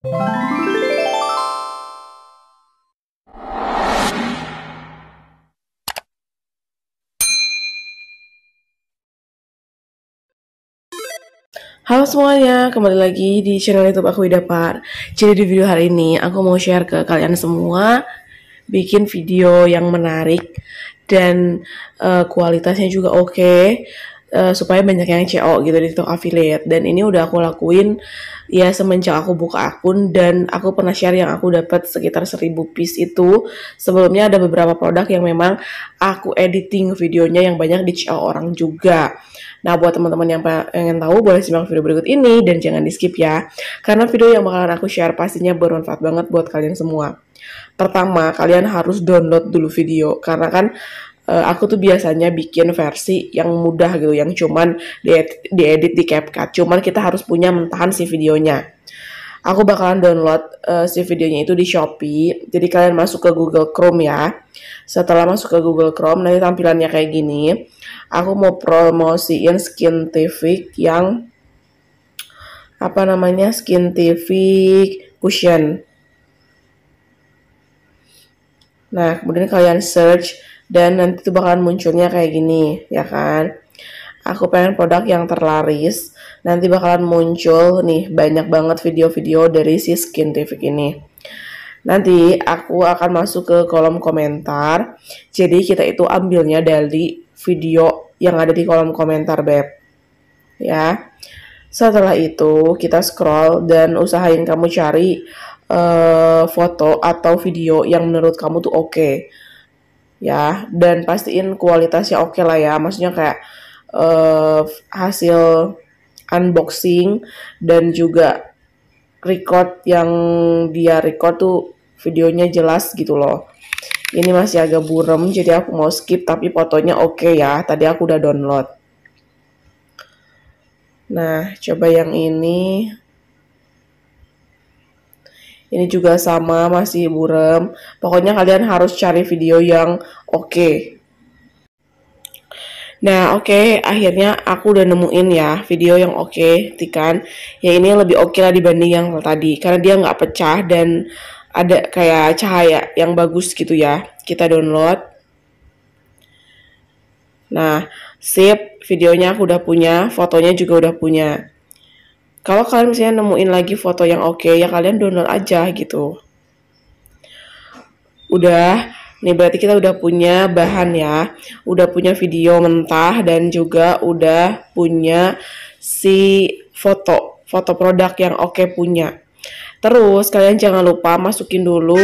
Halo semuanya, kembali lagi di channel YouTube aku Ida Par. Jadi di video hari ini aku mau share ke kalian semua bikin video yang menarik dan uh, kualitasnya juga oke okay, uh, eh, supaya banyak yang CO gitu di TikTok affiliate. Dan ini udah aku lakuin ya semenjak aku buka akun dan aku pernah share yang aku dapat sekitar 1000 piece itu sebelumnya ada beberapa produk yang memang aku editing videonya yang banyak di share orang juga nah buat teman-teman yang pengen tahu boleh simak video berikut ini dan jangan di skip ya karena video yang bakalan aku share pastinya bermanfaat banget buat kalian semua pertama kalian harus download dulu video karena kan uh, aku tuh biasanya bikin versi yang mudah gitu yang cuman diedit, di, di CapCut cuman kita harus punya mentahan si videonya aku bakalan download uh, si videonya itu di Shopee jadi kalian masuk ke Google Chrome ya setelah masuk ke Google Chrome nanti tampilannya kayak gini aku mau promosiin skin TV yang apa namanya skin TV cushion Nah, kemudian kalian search dan nanti tuh bakalan munculnya kayak gini ya kan aku pengen produk yang terlaris nanti bakalan muncul nih banyak banget video-video dari si skin TV ini nanti aku akan masuk ke kolom komentar jadi kita itu ambilnya dari video yang ada di kolom komentar beb ya setelah itu kita scroll dan usahain kamu cari uh, foto atau video yang menurut kamu tuh oke okay ya dan pastiin kualitasnya oke okay lah ya maksudnya kayak uh, hasil unboxing dan juga record yang dia record tuh videonya jelas gitu loh ini masih agak burem jadi aku mau skip tapi fotonya oke okay ya tadi aku udah download nah coba yang ini ini juga sama, masih burem. Pokoknya kalian harus cari video yang oke. Okay. Nah, oke, okay, akhirnya aku udah nemuin ya video yang oke, okay, tikan. Ya ini lebih oke okay lah dibanding yang tadi, karena dia nggak pecah dan ada kayak cahaya yang bagus gitu ya. Kita download. Nah, sip, videonya aku udah punya, fotonya juga udah punya kalau kalian misalnya nemuin lagi foto yang oke okay, ya kalian download aja gitu udah nih berarti kita udah punya bahan ya udah punya video mentah dan juga udah punya si foto foto produk yang oke okay punya terus kalian jangan lupa masukin dulu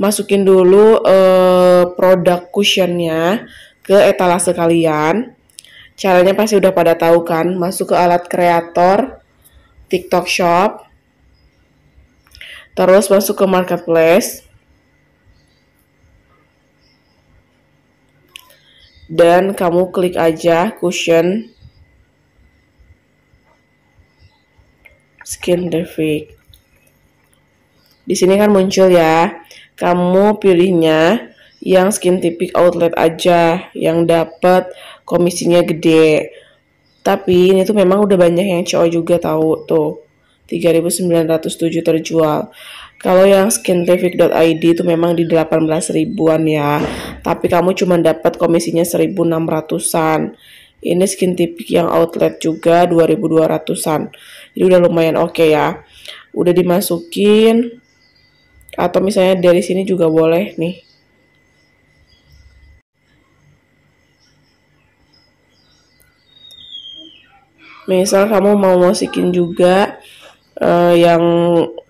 masukin dulu eh, produk cushionnya ke etalase kalian Caranya pasti udah pada tahu kan, masuk ke alat kreator, TikTok Shop, terus masuk ke marketplace, dan kamu klik aja cushion skin defect Di sini kan muncul ya, kamu pilihnya yang skin tipik outlet aja, yang dapat komisinya gede tapi ini tuh memang udah banyak yang cowok juga tahu tuh 3.907 terjual. Kalau yang skintraffic.id itu memang di 18 ribuan ya, tapi kamu cuma dapat komisinya 1.600-an. Ini skin tipik yang outlet juga 2.200-an. Jadi udah lumayan oke okay ya. Udah dimasukin atau misalnya dari sini juga boleh nih. misal kamu mau masukin juga uh, yang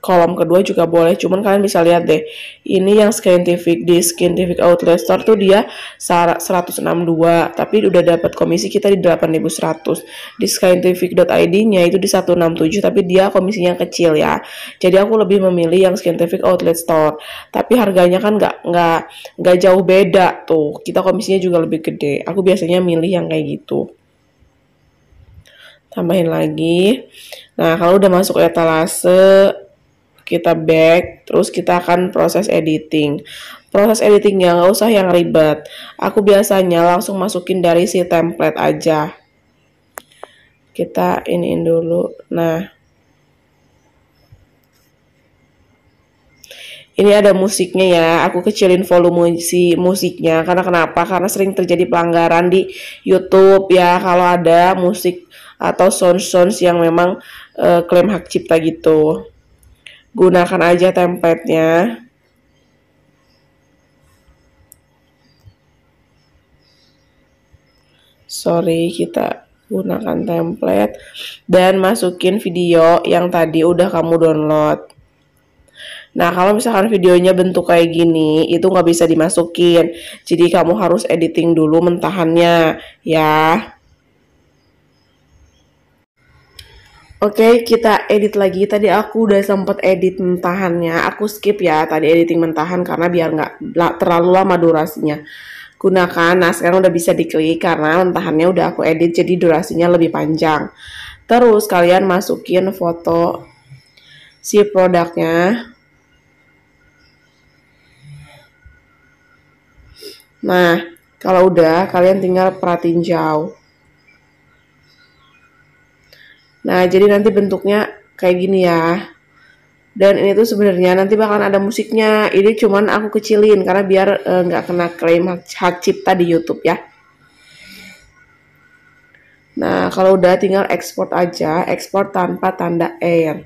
kolom kedua juga boleh cuman kalian bisa lihat deh ini yang scientific di scientific outlet store tuh dia 162 tapi udah dapat komisi kita di 8100 di scientific.id nya itu di 167 tapi dia komisinya kecil ya jadi aku lebih memilih yang scientific outlet store tapi harganya kan nggak nggak nggak jauh beda tuh kita komisinya juga lebih gede aku biasanya milih yang kayak gitu tambahin lagi. Nah, kalau udah masuk etalase, kita back, terus kita akan proses editing. Proses editingnya nggak usah yang ribet. Aku biasanya langsung masukin dari si template aja. Kita iniin dulu. Nah, ini ada musiknya ya aku kecilin volume si musiknya karena kenapa karena sering terjadi pelanggaran di YouTube ya kalau ada musik atau sound sound yang memang uh, klaim hak cipta gitu gunakan aja template-nya sorry kita gunakan template dan masukin video yang tadi udah kamu download Nah, kalau misalkan videonya bentuk kayak gini, itu nggak bisa dimasukin. Jadi kamu harus editing dulu mentahannya, ya. Oke, okay, kita edit lagi. Tadi aku udah sempet edit mentahannya. Aku skip ya tadi editing mentahan karena biar nggak terlalu lama durasinya. Gunakan, nah sekarang udah bisa diklik karena mentahannya udah aku edit jadi durasinya lebih panjang. Terus kalian masukin foto si produknya. Nah, kalau udah kalian tinggal perhatiin jauh. Nah, jadi nanti bentuknya kayak gini ya. Dan ini tuh sebenarnya nanti bakalan ada musiknya. Ini cuman aku kecilin karena biar eh, nggak kena klaim hak, hak cipta di YouTube ya. Nah, kalau udah tinggal export aja, export tanpa tanda air.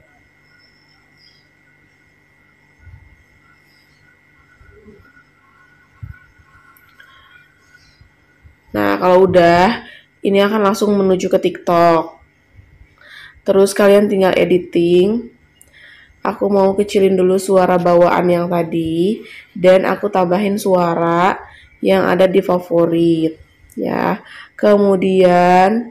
Nah, kalau udah, ini akan langsung menuju ke TikTok. Terus kalian tinggal editing. Aku mau kecilin dulu suara bawaan yang tadi dan aku tambahin suara yang ada di favorit ya. Kemudian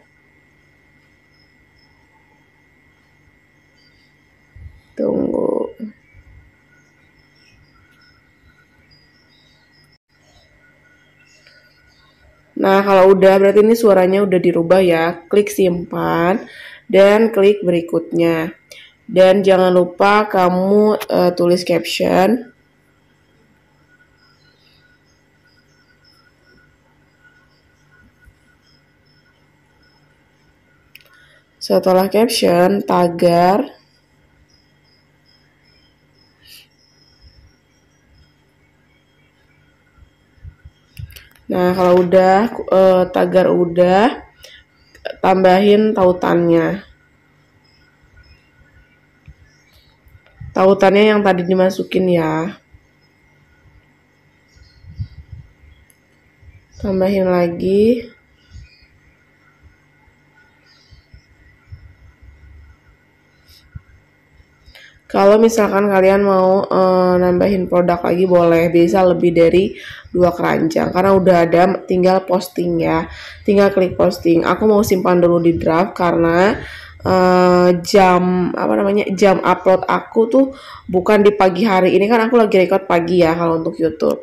Nah, kalau udah berarti ini suaranya udah dirubah ya. Klik simpan dan klik berikutnya. Dan jangan lupa kamu uh, tulis caption. Setelah caption, tagar Nah, kalau udah eh, tagar udah tambahin tautannya. Tautannya yang tadi dimasukin ya. Tambahin lagi. Kalau misalkan kalian mau e, nambahin produk lagi boleh, bisa lebih dari dua keranjang karena udah ada tinggal posting ya tinggal klik posting aku mau simpan dulu di draft karena uh, jam apa namanya jam upload aku tuh bukan di pagi hari ini kan aku lagi record pagi ya kalau untuk YouTube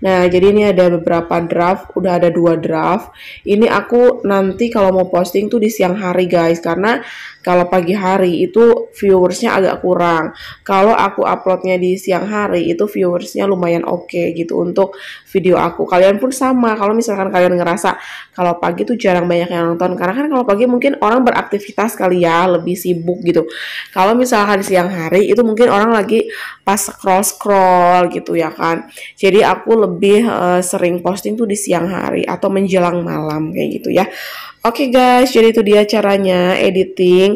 Nah, jadi ini ada beberapa draft, udah ada dua draft. Ini aku nanti kalau mau posting tuh di siang hari guys, karena kalau pagi hari itu viewersnya agak kurang. Kalau aku uploadnya di siang hari itu viewersnya lumayan oke okay, gitu untuk video aku. Kalian pun sama, kalau misalkan kalian ngerasa kalau pagi tuh jarang banyak yang nonton, karena kan kalau pagi mungkin orang beraktivitas kali ya, lebih sibuk gitu. Kalau misalkan siang hari itu mungkin orang lagi pas scroll-scroll gitu ya kan. Jadi aku lebih lebih uh, sering posting tuh di siang hari atau menjelang malam kayak gitu ya. Oke okay guys, jadi itu dia caranya editing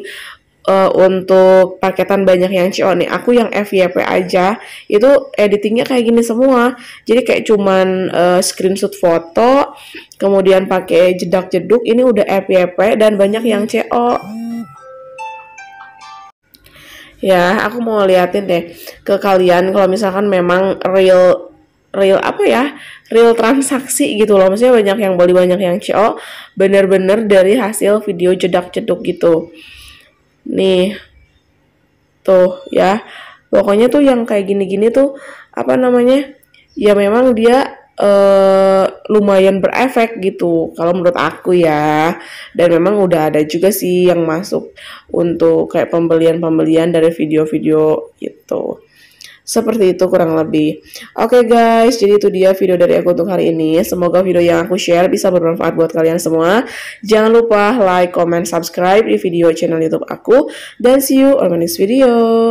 uh, untuk paketan banyak yang CEO nih. Aku yang FYP aja itu editingnya kayak gini semua. Jadi kayak cuman uh, screenshot foto, kemudian pakai jedak jeduk. Ini udah FYP dan banyak yang CEO. Ya, aku mau liatin deh ke kalian kalau misalkan memang real real apa ya real transaksi gitu loh maksudnya banyak yang beli banyak yang CO bener-bener dari hasil video jedak-jeduk gitu nih tuh ya pokoknya tuh yang kayak gini-gini tuh apa namanya ya memang dia uh, lumayan berefek gitu kalau menurut aku ya dan memang udah ada juga sih yang masuk untuk kayak pembelian-pembelian dari video-video gitu seperti itu kurang lebih. Oke okay guys, jadi itu dia video dari aku untuk hari ini. Semoga video yang aku share bisa bermanfaat buat kalian semua. Jangan lupa like, comment, subscribe di video channel YouTube aku. Dan see you on my next video.